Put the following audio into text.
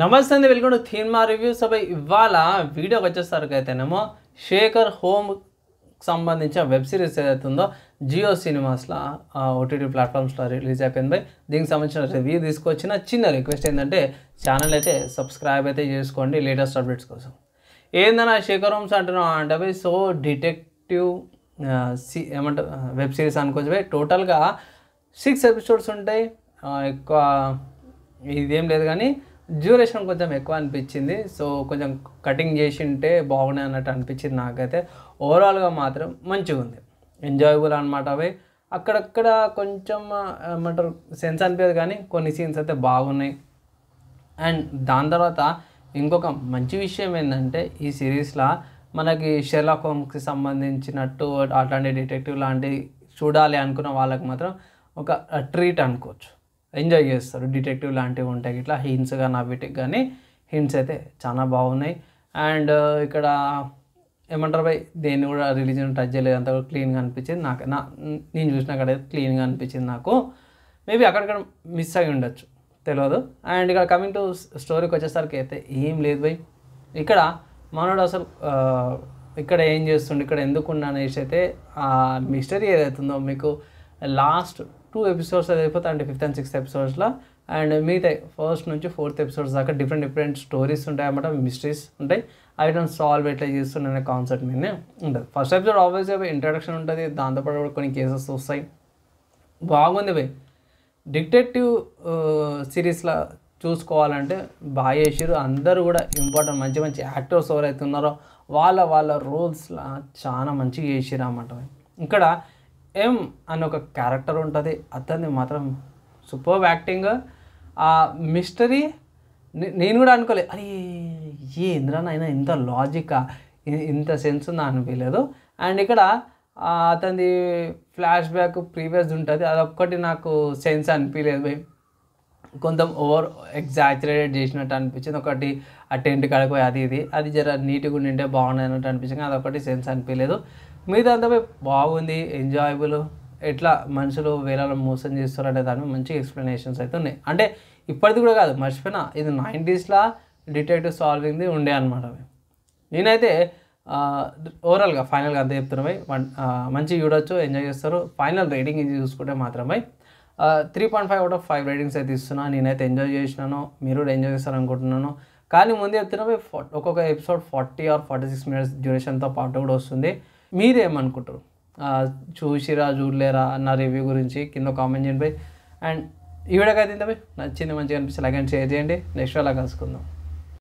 నమస్తే అండి welcome to థీమా reviews అబ్బాయి ఇవాళ వీడియోకి వచ్చేసరికి అయితేనేమో శేఖర్ హోమ్ సంబంధించిన వెబ్ సిరీస్ ఏదైతే ఉందో జియో సినిమాస్లో ఓటీటీ ప్లాట్ఫామ్స్లో రిలీజ్ అయిపోయింది బై దీనికి సంబంధించిన రివ్యూ తీసుకొచ్చిన చిన్న రిక్వెస్ట్ ఏంటంటే ఛానల్ అయితే సబ్స్క్రైబ్ అయితే చేసుకోండి లేటెస్ట్ అప్డేట్స్ కోసం ఏందన్నా శేఖర్ హోమ్స్ అంటున్నాం అంటే బై సో డిటెక్టివ్ సి ఏమంటారు వెబ్ సిరీస్ అనుకోవచ్చు బై టోటల్గా సిక్స్ ఎపిసోడ్స్ ఉంటాయి ఎక్కువ ఇదేం లేదు కానీ డ్యూరేషన్ కొంచెం ఎక్కువ అనిపించింది సో కొంచెం కటింగ్ చేసి ఉంటే బాగున్నాయి అన్నట్టు అనిపించింది నాకైతే ఓవరాల్గా మాత్రం మంచిగా ఉంది ఎంజాయబుల్ అనమాట అవి అక్కడక్కడ కొంచెం ఏమంటారు సెన్స్ అనిపించదు కానీ కొన్ని సీన్స్ అయితే బాగున్నాయి అండ్ దాని తర్వాత ఇంకొక మంచి విషయం ఏంటంటే ఈ సిరీస్లో మనకి షెర్లాక్ హోమ్స్కి సంబంధించినట్టు అట్లాంటి డిటెక్టివ్ లాంటి చూడాలి అనుకున్న వాళ్ళకి మాత్రం ఒక ట్రీట్ అనుకోవచ్చు ఎంజాయ్ చేస్తారు డిటెక్టివ్ లాంటివి ఉంటాయి ఇట్లా హింట్స్ కానీ అవిటికి కానీ హింట్స్ అయితే చాలా బాగున్నాయి అండ్ ఇక్కడ ఏమంటారు బై దేన్ని కూడా రిలీజన్ టచ్ చేయలేదు అంత క్లీన్గా అనిపించింది నాకు నా నేను చూసిన కాడ క్లీన్గా అనిపించింది నాకు మేబీ అక్కడక్కడ మిస్ అయి ఉండొచ్చు తెలియదు అండ్ ఇక్కడ కమింగ్ టు స్టోరీకి వచ్చేసరికి అయితే ఏం లేదు భయ్ ఇక్కడ మనోడు అసలు ఇక్కడ ఏం చేస్తుండే ఇక్కడ ఎందుకున్నా అనేసి అయితే ఆ మిస్టరీ ఏదైతుందో మీకు లాస్ట్ టూ ఎపిసోడ్స్ అది అయిపోతే అంటే ఫిఫ్త్ అండ్ సిక్స్త్ ఎపిసోడ్స్లో అండ్ మిగతా ఫస్ట్ నుంచి ఫోర్త్ ఎపిసోడ్స్ దాకా డిఫరెంట్ డిఫరెంట్ స్టోరీస్ ఉంటాయి అన్నమాట మిస్టరీస్ ఉంటాయి ఐటమ్ సాల్వ్ ఎట్లా చేస్తుండే కాన్సెప్ట్ మీదనే ఉంటుంది ఫస్ట్ ఎపిసోడ్ ఆబ్వియస్గా ఇంట్రడక్షన్ ఉంటుంది దాంతోపాటు కొన్ని కేసెస్ వస్తాయి బాగుంది భయ్ డిటెక్టివ్ సిరీస్లో చూసుకోవాలంటే బాగా చేసారు అందరూ కూడా ఇంపార్టెంట్ మంచి మంచి యాక్టర్స్ ఎవరైతే ఉన్నారో వాళ్ళ వాళ్ళ రోల్స్లో చాలా మంచిగా చేసారు అన్నమాట ఇక్కడ ఎం అని ఒక క్యారెక్టర్ ఉంటుంది అతన్ని మాత్రం సూపర్ యాక్టింగ్ ఆ మిస్టరీ నేను కూడా అనుకోలేదు అరే ఏ ఇంద్రనైనా ఇంత లాజిక్ ఇంత సెన్స్ ఉందా అనిపించలేదు అండ్ ఇక్కడ అతని ఫ్లాష్ బ్యాక్ ప్రీవియస్ ఉంటుంది అదొక్కటి నాకు సెన్స్ అనిపించలేదు కొంచెం కొంత ఓవర్ ఎగ్జాచురేటెడ్ చేసినట్టు అనిపించింది ఒకటి ఆ టెంట్ కడిపోయి అది ఇది అది జర నీట్గా ఉండింటే బాగుండదు అన్నట్టు అనిపించింది అదొకటి సెన్స్ అనిపించలేదు మిగతా అంతా బాగుంది ఎంజాయబుల్ ఎట్లా మనుషులు వేరే మోసం చేస్తారనే దాని మంచి ఎక్స్ప్లెనేషన్స్ అయితే ఉన్నాయి అంటే ఇప్పటిది కూడా కాదు మర్చిపోయినా ఇది నైంటీస్లా డిటెక్టివ్ సాల్వింగ్ది ఉండే అనమాట నేనైతే ఓవరాల్గా ఫైనల్గా అంతా చెప్తున్నామై మంచి చూడొచ్చు ఎంజాయ్ చేస్తారు ఫైనల్ రేటింగ్ ఇది చూసుకుంటే మాత్రమే three point five out of five ratings అయితే ఇస్తున్నా నేనైతే ఎంజాయ్ చేసినాను మీరు కూడా ఎంజాయ్ చేస్తారనుకుంటున్నాను అనుకుంటున్నాను కానీ ముందు చెప్తున్నా ఒక్కొక్క episode forty or forty six minutes డ్యూరేషన్తో పాటు కూడా వస్తుంది మీరేమనుకుంటారు చూసిరా చూడలేరా అన్న రివ్యూ గురించి కింద కామెంట్ చేయండి అండ్ ఈ వీడియోకి అయితే ఇంత నచ్చింది మంచిగా అనిపిస్తే లైక్ అండ్ షేర్ చేయండి నెక్స్ట్ అలా కలుసుకుందాం